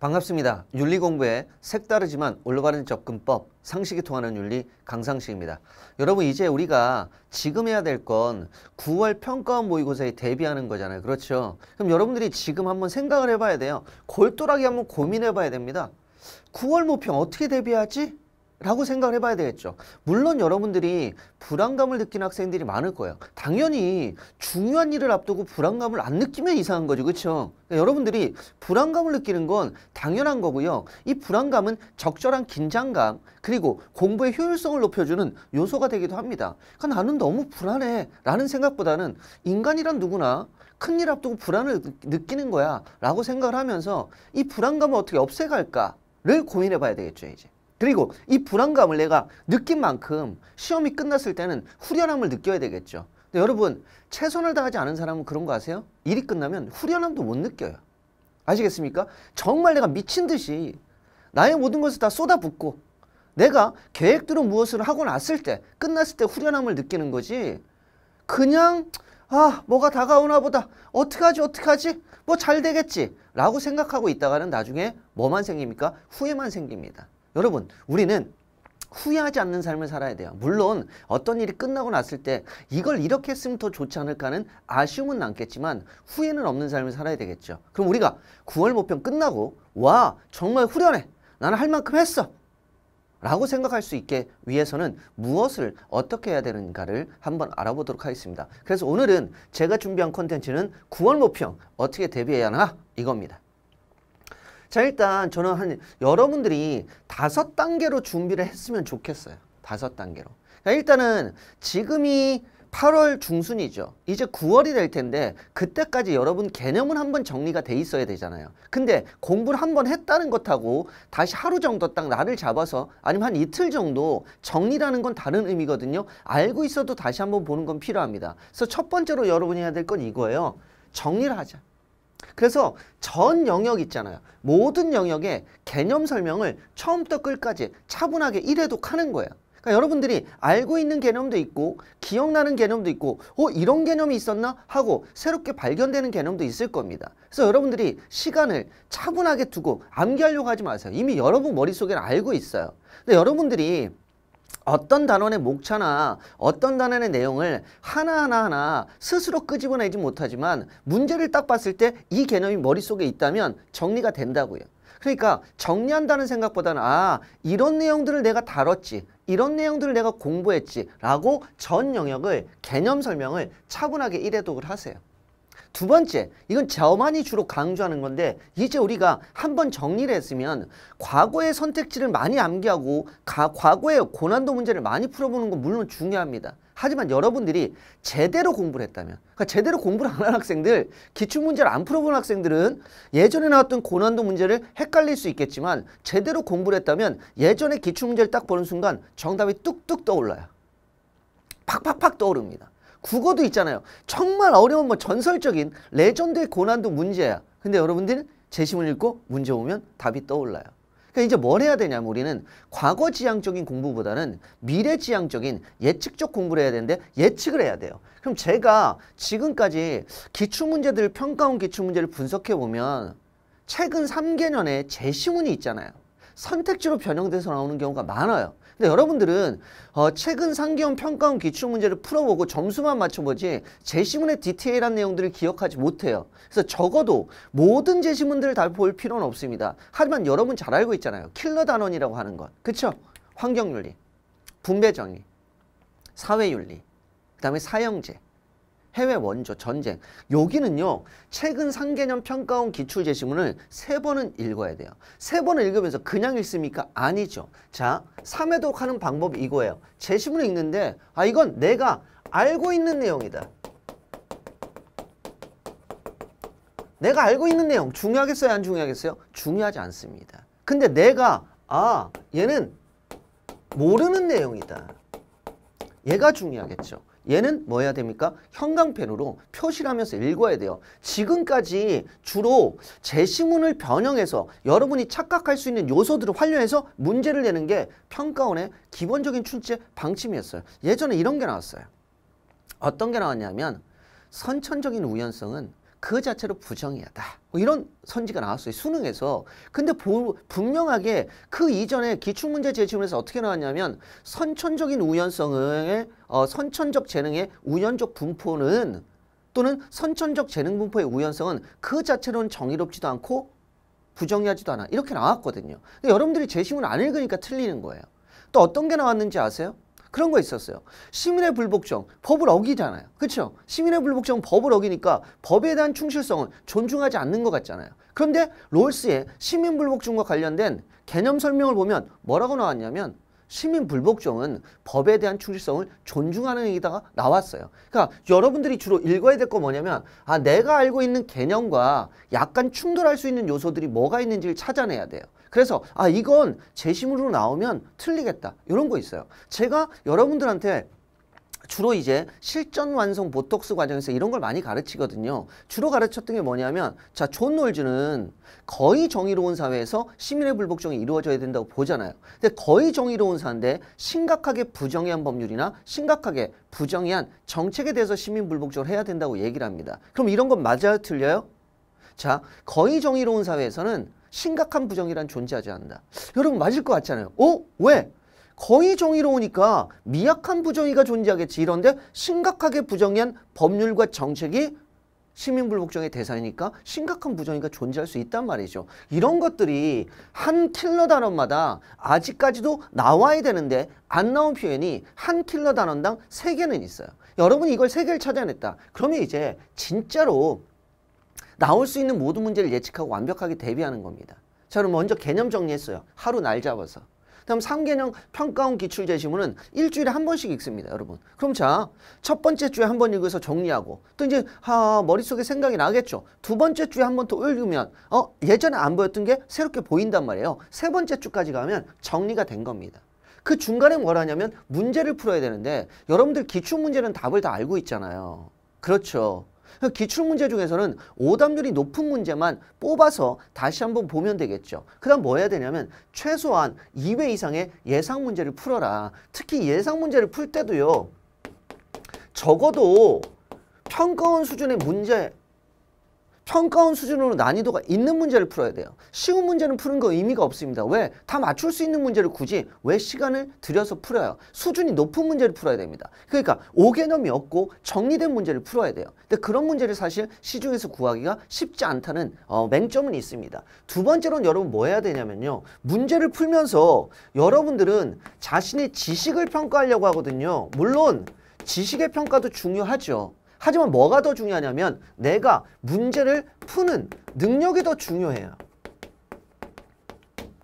반갑습니다. 윤리 공부에 색다르지만 올바른 접근법, 상식이 통하는 윤리 강상식입니다. 여러분 이제 우리가 지금 해야 될 건 9월 평가원 모의고사에 대비하는 거잖아요. 그렇죠? 그럼 여러분들이 지금 한번 생각을 해봐야 돼요. 골똘하게 한번 고민해봐야 됩니다. 9월 모평 어떻게 대비하지? 라고 생각을 해봐야 되겠죠. 물론 여러분들이 불안감을 느끼는 학생들이 많을 거예요. 당연히 중요한 일을 앞두고 불안감을 안 느끼면 이상한 거죠. 그렇죠? 그러니까 여러분들이 불안감을 느끼는 건 당연한 거고요. 이 불안감은 적절한 긴장감 그리고 공부의 효율성을 높여주는 요소가 되기도 합니다. 그러니까 나는 너무 불안해 라는 생각보다는 인간이란 누구나 큰일 앞두고 불안을 느끼는 거야 라고 생각을 하면서 이 불안감을 어떻게 없애갈까를 고민해봐야 되겠죠. 이제. 그리고 이 불안감을 내가 느낀 만큼 시험이 끝났을 때는 후련함을 느껴야 되겠죠. 근데 여러분 최선을 다하지 않은 사람은 그런 거 아세요? 일이 끝나면 후련함도 못 느껴요. 아시겠습니까? 정말 내가 미친 듯이 나의 모든 것을 다 쏟아붓고 내가 계획대로 무엇을 하고 났을 때 끝났을 때 후련함을 느끼는 거지 그냥 아 뭐가 다가오나 보다 어떡하지 어떡하지 뭐 잘 되겠지 라고 생각하고 있다가는 나중에 뭐만 생깁니까? 후회만 생깁니다. 여러분 우리는 후회하지 않는 삶을 살아야 돼요. 물론 어떤 일이 끝나고 났을 때 이걸 이렇게 했으면 더 좋지 않을까는 아쉬움은 남겠지만 후회는 없는 삶을 살아야 되겠죠. 그럼 우리가 9월 모평 끝나고 와 정말 후련해. 나는 할 만큼 했어. 라고 생각할 수 있게 위해서는 무엇을 어떻게 해야 되는가를 한번 알아보도록 하겠습니다. 그래서 오늘은 제가 준비한 컨텐츠는 9월 모평 어떻게 대비해야 하나 이겁니다. 자 일단 저는 한 여러분들이 다섯 단계로 준비를 했으면 좋겠어요. 다섯 단계로. 자, 그러니까 일단은 지금이 8월 중순이죠. 이제 9월이 될 텐데 그때까지 여러분 개념은 한번 정리가 돼 있어야 되잖아요. 근데 공부를 한번 했다는 것하고 다시 하루 정도 딱 날을 잡아서 아니면 한 이틀 정도 정리라는 건 다른 의미거든요. 알고 있어도 다시 한번 보는 건 필요합니다. 그래서 첫 번째로 여러분이 해야 될 건 이거예요. 정리를 하자. 그래서 전 영역 있잖아요. 모든 영역의 개념 설명을 처음부터 끝까지 차분하게 일회독 하는 거예요. 그러니까 여러분들이 알고 있는 개념도 있고 기억나는 개념도 있고 어 이런 개념이 있었나 하고 새롭게 발견되는 개념도 있을 겁니다. 그래서 여러분들이 시간을 차분하게 두고 암기하려고 하지 마세요. 이미 여러분 머릿속에는 알고 있어요. 근데 여러분들이 어떤 단원의 목차나 어떤 단원의 내용을 하나하나 하나 스스로 끄집어내지 못하지만 문제를 딱 봤을 때 이 개념이 머릿속에 있다면 정리가 된다고요. 그러니까 정리한다는 생각보다는 아 이런 내용들을 내가 다뤘지 이런 내용들을 내가 공부했지 라고 전 영역을 개념 설명을 차분하게 1회독을 하세요. 두 번째, 이건 저만이 주로 강조하는 건데 이제 우리가 한번 정리를 했으면 과거의 선택지를 많이 암기하고 가, 과거의 고난도 문제를 많이 풀어보는 건 물론 중요합니다. 하지만 여러분들이 제대로 공부를 했다면 그러니까 제대로 공부를 안 한 학생들 기출문제를 안 풀어본 학생들은 예전에 나왔던 고난도 문제를 헷갈릴 수 있겠지만 제대로 공부를 했다면 예전에 기출문제를 딱 보는 순간 정답이 뚝뚝 떠올라요. 팍팍팍 떠오릅니다. 국어도 있잖아요. 정말 어려운 뭐 전설적인 레전드의 고난도 문제야. 근데 여러분들은 제시문 읽고 문제 오면 답이 떠올라요. 그러니까 이제 뭘 해야 되냐면 우리는 과거지향적인 공부보다는 미래지향적인 예측적 공부를 해야 되는데 예측을 해야 돼요. 그럼 제가 지금까지 기출문제들 평가원 기출문제를 분석해보면 최근 3개년에 제시문이 있잖아요. 선택지로 변형돼서 나오는 경우가 많아요. 근데 여러분들은 어, 최근 상기형 평가원 기출문제를 풀어보고 점수만 맞춰보지 제시문의 디테일한 내용들을 기억하지 못해요. 그래서 적어도 모든 제시문들을 다 볼 필요는 없습니다. 하지만 여러분 잘 알고 있잖아요. 킬러 단원이라고 하는 것. 그쵸? 환경윤리, 분배정의, 사회윤리, 그 다음에 사형제 해외 원조, 전쟁. 여기는요. 최근 3개년 평가원 기출 제시문을 세 번은 읽어야 돼요. 세 번을 읽으면서 그냥 읽습니까? 아니죠. 자, 3회독 하는 방법이 이거예요. 제시문을 읽는데 아 이건 내가 알고 있는 내용이다. 내가 알고 있는 내용 중요하겠어요? 안 중요하겠어요? 중요하지 않습니다. 근데 내가 아 얘는 모르는 내용이다. 얘가 중요하겠죠. 얘는 뭐 해야 됩니까? 형광펜으로 표시를 하면서 읽어야 돼요. 지금까지 주로 제시문을 변형해서 여러분이 착각할 수 있는 요소들을 활용해서 문제를 내는 게 평가원의 기본적인 출제 방침이었어요. 예전에 이런 게 나왔어요. 어떤 게 나왔냐면 선천적인 우연성은 그 자체로 부정의하다. 뭐 이런 선지가 나왔어요. 수능에서. 근데 보, 분명하게 그 이전에 기출문제 제시문에서 어떻게 나왔냐면 선천적인 우연성의 어, 선천적 재능의 우연적 분포는 또는 선천적 재능 분포의 우연성은 그 자체로는 정의롭지도 않고 부정의하지도 않아. 이렇게 나왔거든요. 근데 여러분들이 제시문 을안 읽으니까 틀리는 거예요. 또 어떤 게 나왔는지 아세요? 그런 거 있었어요. 시민의 불복종, 법을 어기잖아요. 그렇죠? 시민의 불복종 법을 어기니까 법에 대한 충실성은 존중하지 않는 것 같잖아요. 그런데 롤스의 시민 불복종과 관련된 개념 설명을 보면 뭐라고 나왔냐면 시민 불복종은 법에 대한 충실성을 존중하는 얘기다가 나왔어요. 그러니까 여러분들이 주로 읽어야 될 거 뭐냐면 아 내가 알고 있는 개념과 약간 충돌할 수 있는 요소들이 뭐가 있는지를 찾아내야 돼요. 그래서 아 이건 제심으로 나오면 틀리겠다 이런 거 있어요. 제가 여러분들한테 주로 이제 실전 완성 보톡스 과정에서 이런 걸 많이 가르치거든요. 주로 가르쳤던 게 뭐냐면 자, 존 놀즈는 거의 정의로운 사회에서 시민의 불복종이 이루어져야 된다고 보잖아요. 근데 거의 정의로운 사인데 심각하게 부정의한 법률이나 심각하게 부정의한 정책에 대해서 시민 불복종을 해야 된다고 얘기를 합니다. 그럼 이런 건 맞아요, 틀려요? 자, 거의 정의로운 사회에서는 심각한 부정이란 존재하지 않는다. 여러분 맞을 것 같잖아요. 어? 왜? 거의 정의로우니까 미약한 부정의가 존재하겠지. 이런데 심각하게 부정한 법률과 정책이 시민불복종의 대상이니까 심각한 부정의가 존재할 수 있단 말이죠. 이런 것들이 한 킬러 단원마다 아직까지도 나와야 되는데 안 나온 표현이 한 킬러 단원당 세개는 있어요. 여러분이 이걸 세개를 찾아냈다. 그러면 이제 진짜로 나올 수 있는 모든 문제를 예측하고 완벽하게 대비하는 겁니다. 저는 먼저 개념 정리했어요. 하루 날 잡아서. 그다음 3개념 평가원 기출 제시문은 일주일에 한 번씩 읽습니다, 여러분. 그럼 자, 첫 번째 주에 한 번 읽어서 정리하고 또 이제 아, 머릿속에 생각이 나겠죠. 두 번째 주에 한 번 더 읽으면 어, 예전에 안 보였던 게 새롭게 보인단 말이에요. 세 번째 주까지 가면 정리가 된 겁니다. 그 중간에 뭘 하냐면 문제를 풀어야 되는데 여러분들 기출 문제는 답을 다 알고 있잖아요. 그렇죠. 기출문제 중에서는 오답률이 높은 문제만 뽑아서 다시 한번 보면 되겠죠. 그 다음 뭐 해야 되냐면 최소한 2회 이상의 예상 문제를 풀어라. 특히 예상 문제를 풀 때도요. 적어도 평가원 수준의 문제 평가원 수준으로 난이도가 있는 문제를 풀어야 돼요. 쉬운 문제는 푸는 거 의미가 없습니다. 왜? 다 맞출 수 있는 문제를 굳이 왜 시간을 들여서 풀어요? 수준이 높은 문제를 풀어야 됩니다. 그러니까 5개념이 없고 정리된 문제를 풀어야 돼요. 근데 그런 문제를 사실 시중에서 구하기가 쉽지 않다는 어, 맹점은 있습니다. 두 번째로는 여러분 뭐 해야 되냐면요. 문제를 풀면서 여러분들은 자신의 지식을 평가하려고 하거든요. 물론 지식의 평가도 중요하죠. 하지만 뭐가 더 중요하냐면 내가 문제를 푸는 능력이 더 중요해요.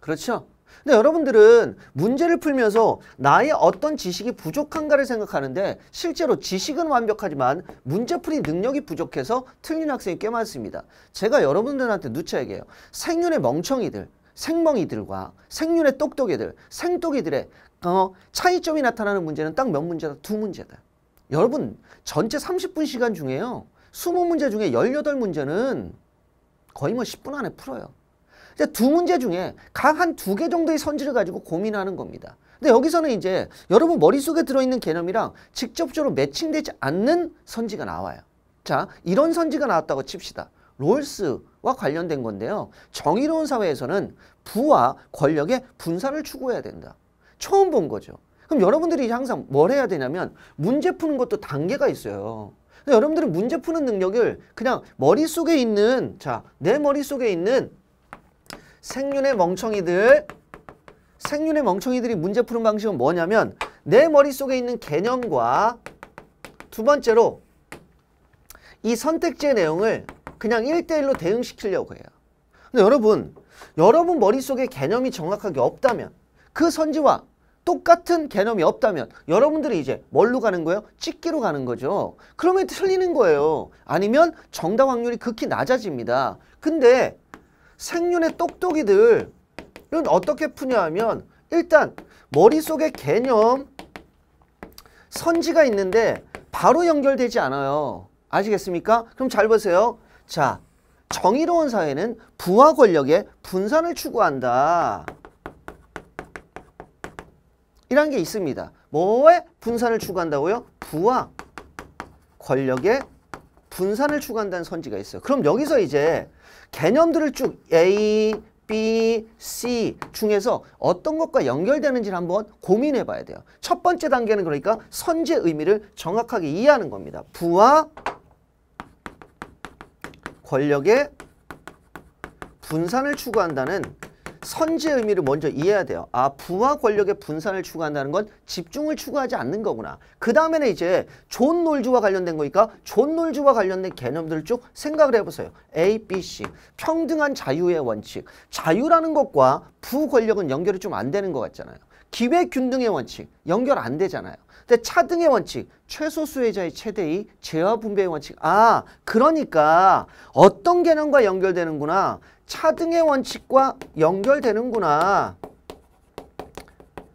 그렇죠? 근데 여러분들은 문제를 풀면서 나의 어떤 지식이 부족한가를 생각하는데 실제로 지식은 완벽하지만 문제풀이 능력이 부족해서 틀린 학생이 꽤 많습니다. 제가 여러분들한테 누차 얘기해요. 생윤의 멍청이들, 생멍이들과 생윤의 똑똑이들, 생똑이들의 어, 차이점이 나타나는 문제는 딱 몇 문제다? 두 문제다. 여러분 전체 30분 시간 중에요. 20문제 중에 18문제는 거의 뭐 10분 안에 풀어요. 근데 두 문제 중에 각 한 두 개 정도의 선지를 가지고 고민하는 겁니다. 근데 여기서는 이제 여러분 머릿속에 들어있는 개념이랑 직접적으로 매칭되지 않는 선지가 나와요. 자, 이런 선지가 나왔다고 칩시다. 롤스와 관련된 건데요. 정의로운 사회에서는 부와 권력의 분산을 추구해야 된다. 처음 본 거죠. 그럼 여러분들이 항상 뭘 해야 되냐면 문제 푸는 것도 단계가 있어요. 여러분들은 문제 푸는 능력을 그냥 머릿속에 있는 자, 내 머릿속에 있는 생윤의 멍청이들 생윤의 멍청이들이 문제 푸는 방식은 뭐냐면 내 머릿속에 있는 개념과 두 번째로 이 선택지의 내용을 그냥 일대일로 대응시키려고 해요. 근데 여러분, 여러분 머릿속에 개념이 정확하게 없다면 그 선지와 똑같은 개념이 없다면 여러분들이 이제 뭘로 가는 거예요? 찍기로 가는 거죠. 그러면 틀리는 거예요. 아니면 정답 확률이 극히 낮아집니다. 근데 생윤의 똑똑이들 이 어떻게 푸냐 하면 일단 머릿속에 개념 선지가 있는데 바로 연결되지 않아요. 아시겠습니까? 그럼 잘 보세요. 자, 정의로운 사회는 부하 권력의 분산을 추구한다. 이런게 있습니다. 뭐의 분산을 추구한다고요? 부와 권력의 분산을 추구한다는 선지가 있어요. 그럼 여기서 이제 개념들을 쭉 A, B, C 중에서 어떤 것과 연결되는지를 한번 고민해 봐야 돼요. 첫 번째 단계는 그러니까 선지의 의미를 정확하게 이해하는 겁니다. 부와 권력의 분산을 추구한다는 선제 의미를 의 먼저 이해해야 돼요. 아부하 권력의 분산을 추구한다는 건 집중을 추구하지 않는 거구나. 그 다음에는 이제 존 놀즈와 관련된 거니까 존 놀즈와 관련된 개념들을 쭉 생각을 해보세요. A, B, C 평등한 자유의 원칙 자유라는 것과 부 권력은 연결이 좀 안 되는 것 같잖아요. 기회균등의 원칙 연결 안 되잖아요. 근데 차등의 원칙 최소 수혜자의 최대의 재화 분배의 원칙 아 그러니까 어떤 개념과 연결되는구나 차등의 원칙과 연결되는구나.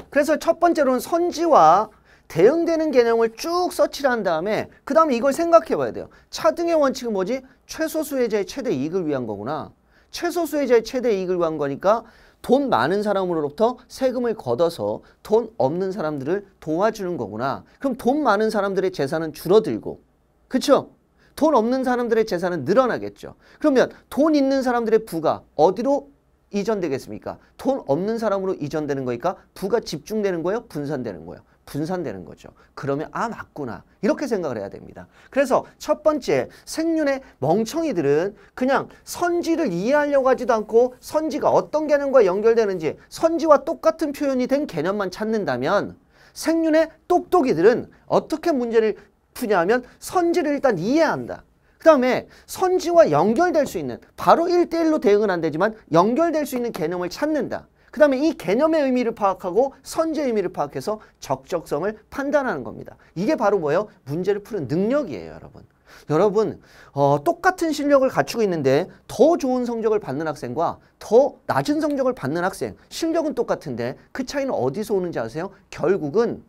그래서 첫 번째로는 선지와 대응되는 개념을 쭉 서치를 한 다음에 그 다음에 이걸 생각해 봐야 돼요. 차등의 원칙은 뭐지? 최소 수혜자의 최대 이익을 위한 거구나. 최소 수혜자의 최대 이익을 위한 거니까 돈 많은 사람으로부터 세금을 걷어서 돈 없는 사람들을 도와주는 거구나. 그럼 돈 많은 사람들의 재산은 줄어들고 그쵸? 돈 없는 사람들의 재산은 늘어나겠죠. 그러면 돈 있는 사람들의 부가 어디로 이전되겠습니까? 돈 없는 사람으로 이전되는 거니까 부가 집중되는 거예요? 분산되는 거예요? 분산되는 거죠. 그러면 아 맞구나 이렇게 생각을 해야 됩니다. 그래서 첫 번째 생윤의 멍청이들은 그냥 선지를 이해하려고 하지도 않고 선지가 어떤 개념과 연결되는지 선지와 똑같은 표현이 된 개념만 찾는다면 생윤의 똑똑이들은 어떻게 문제를 푸냐면 선지를 일단 이해한다. 그 다음에 선지와 연결될 수 있는 바로 1대1로 대응은 안 되지만 연결될 수 있는 개념을 찾는다. 그 다음에 이 개념의 의미를 파악하고 선지의 의미를 파악해서 적적성을 판단하는 겁니다. 이게 바로 뭐예요? 문제를 푸는 능력이에요, 여러분. 여러분, 어, 똑같은 실력을 갖추고 있는데 더 좋은 성적을 받는 학생과 더 낮은 성적을 받는 학생, 실력은 똑같은데 그 차이는 어디서 오는지 아세요? 결국은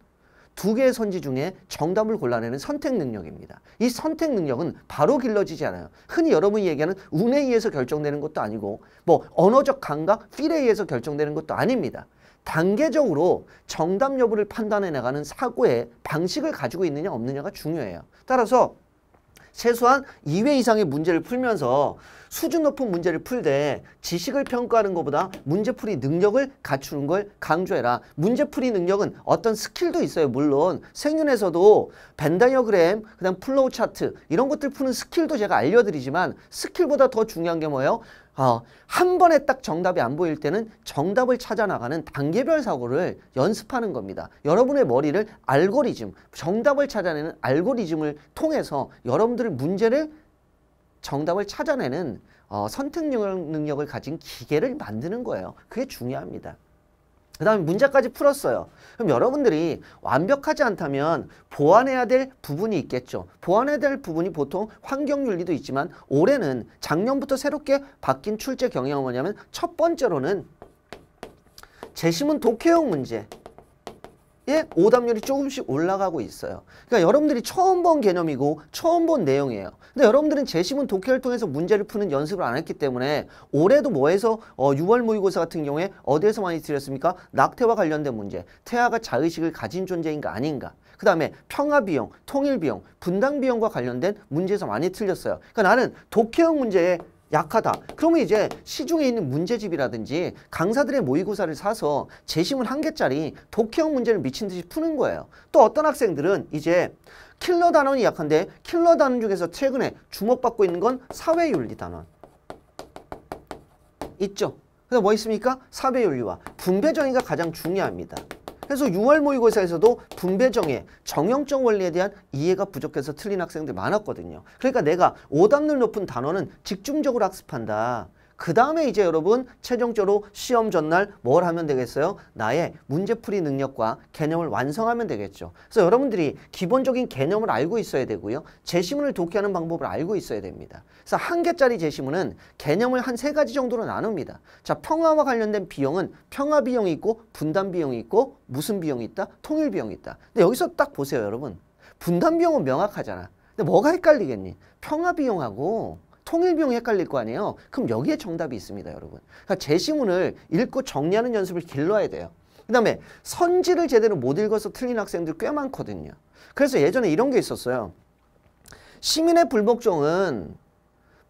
두 개의 선지 중에 정답을 골라내는 선택 능력입니다. 이 선택 능력은 바로 길러지지 않아요. 흔히 여러분이 얘기하는 운에 의해서 결정되는 것도 아니고 뭐 언어적 감각, 필에 의해서 결정되는 것도 아닙니다. 단계적으로 정답 여부를 판단해 나가는 사고의 방식을 가지고 있느냐 없느냐가 중요해요. 따라서 최소한 2회 이상의 문제를 풀면서 수준 높은 문제를 풀 때 지식을 평가하는 것보다 문제풀이 능력을 갖추는 걸 강조해라. 문제풀이 능력은 어떤 스킬도 있어요. 물론 생윤에서도 벤다이어그램, 그다음 플로우 차트 이런 것들 푸는 스킬도 제가 알려드리지만 스킬보다 더 중요한 게 뭐예요? 어, 한 번에 딱 정답이 안 보일 때는 정답을 찾아 나가는 단계별 사고를 연습하는 겁니다. 여러분의 머리를 알고리즘, 정답을 찾아내는 알고리즘을 통해서 여러분들의 문제를 정답을 찾아내는 어, 선택 능력을 가진 기계를 만드는 거예요. 그게 중요합니다. 그 다음에 문제까지 풀었어요. 그럼 여러분들이 완벽하지 않다면 보완해야 될 부분이 있겠죠. 보완해야 될 부분이 보통 환경윤리도 있지만 올해는 작년부터 새롭게 바뀐 출제 경향은 뭐냐면 첫 번째로는 재심은 독해형 문제. 예, 오답률이 조금씩 올라가고 있어요. 그러니까 여러분들이 처음 본 개념이고 처음 본 내용이에요. 근데 여러분들은 재심은 독해를 통해서 문제를 푸는 연습을 안 했기 때문에 올해도 뭐해서 어, 6월 모의고사 같은 경우에 어디에서 많이 틀렸습니까 낙태와 관련된 문제, 태아가 자의식을 가진 존재인가 아닌가. 그 다음에 평화비용, 통일비용, 분당비용과 관련된 문제에서 많이 틀렸어요. 그러니까 나는 독해형 문제에 약하다. 그러면 이제 시중에 있는 문제집이라든지 강사들의 모의고사를 사서 재심을한 개짜리 독해형 문제를 미친 듯이 푸는 거예요. 또 어떤 학생들은 이제 킬러 단원이 약한데 킬러 단원 중에서 최근에 주목받고 있는 건 사회윤리 단원. 있죠. 그래서 뭐 있습니까? 사회윤리와 분배정의가 가장 중요합니다. 그래서 6월 모의고사에서도 분배정의 정형적 원리에 대한 이해가 부족해서 틀린 학생들 많았거든요. 그러니까 내가 오답률 높은 단어는 집중적으로 학습한다. 그 다음에 이제 여러분 최종적으로 시험 전날 뭘 하면 되겠어요? 나의 문제풀이 능력과 개념을 완성하면 되겠죠. 그래서 여러분들이 기본적인 개념을 알고 있어야 되고요. 제시문을 독해하는 방법을 알고 있어야 됩니다. 그래서 한 개짜리 제시문은 개념을 한 세 가지 정도로 나눕니다. 자, 평화와 관련된 비용은 평화 비용이 있고 분담 비용이 있고 무슨 비용이 있다? 통일 비용이 있다. 근데 여기서 딱 보세요, 여러분. 분담 비용은 명확하잖아. 근데 뭐가 헷갈리겠니? 평화 비용하고 통일 비용이 헷갈릴 거 아니에요. 그럼 여기에 정답이 있습니다, 여러분. 그러니까 제시문을 읽고 정리하는 연습을 길러야 돼요. 그다음에 선지를 제대로 못 읽어서 틀린 학생들 꽤 많거든요. 그래서 예전에 이런 게 있었어요. 시민의 불복종은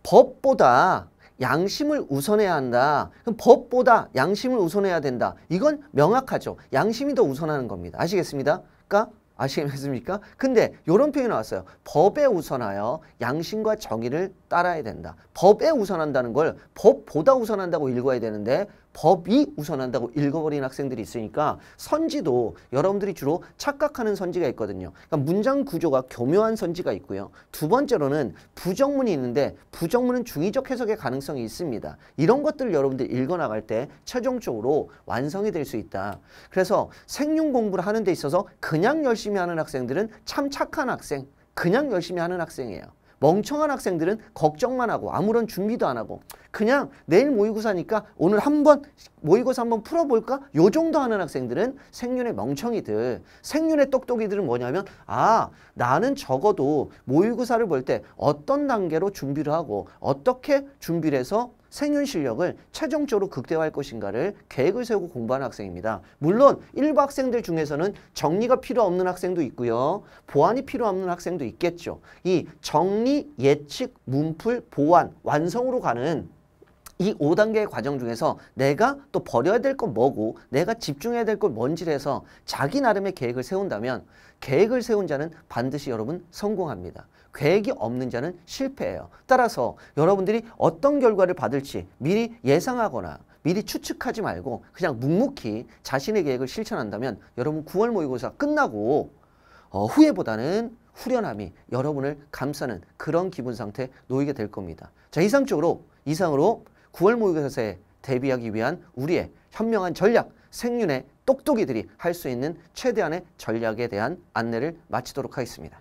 법보다 양심을 우선해야 한다. 그럼 법보다 양심을 우선해야 된다. 이건 명확하죠. 양심이 더 우선하는 겁니다. 아시겠습니다? 그러니까 아시겠습니까? 근데 이런 표현이 나왔어요. 법에 우선하여 양심과 정의를 따라야 된다. 법에 우선한다는 걸 법보다 우선한다고 읽어야 되는데 법이 우선한다고 읽어버리는 학생들이 있으니까 선지도 여러분들이 주로 착각하는 선지가 있거든요. 그러니까 문장 구조가 교묘한 선지가 있고요. 두 번째로는 부정문이 있는데 부정문은 중의적 해석의 가능성이 있습니다. 이런 것들을 여러분들 읽어나갈 때 최종적으로 완성이 될 수 있다. 그래서 생용 공부를 하는 데 있어서 그냥 열심히 하는 학생들은 참 착한 학생, 그냥 열심히 하는 학생이에요. 멍청한 학생들은 걱정만 하고 아무런 준비도 안 하고 그냥 내일 모의고사니까 오늘 한번 모의고사 한번 풀어볼까? 요 정도 하는 학생들은 생윤의 멍청이들 생윤의 똑똑이들은 뭐냐면 아 나는 적어도 모의고사를 볼 때 어떤 단계로 준비를 하고 어떻게 준비를 해서 생윤 실력을 최종적으로 극대화할 것인가를 계획을 세우고 공부하는 학생입니다. 물론 일부 학생들 중에서는 정리가 필요 없는 학생도 있고요. 보완이 필요 없는 학생도 있겠죠. 이 정리, 예측, 문풀, 보완, 완성으로 가는 이 5단계의 과정 중에서 내가 또 버려야 될 건 뭐고 내가 집중해야 될 건 뭔지를 해서 자기 나름의 계획을 세운다면 계획을 세운 자는 반드시 여러분 성공합니다. 계획이 없는 자는 실패해요. 따라서 여러분들이 어떤 결과를 받을지 미리 예상하거나 미리 추측하지 말고 그냥 묵묵히 자신의 계획을 실천한다면 여러분 9월 모의고사 끝나고 어, 후회보다는 후련함이 여러분을 감싸는 그런 기분 상태 놓이게 될 겁니다. 자 이상적으로 이상으로 9월 모의고사에 대비하기 위한 우리의 현명한 전략 생윤의 똑똑이들이 할 수 있는 최대한의 전략에 대한 안내를 마치도록 하겠습니다.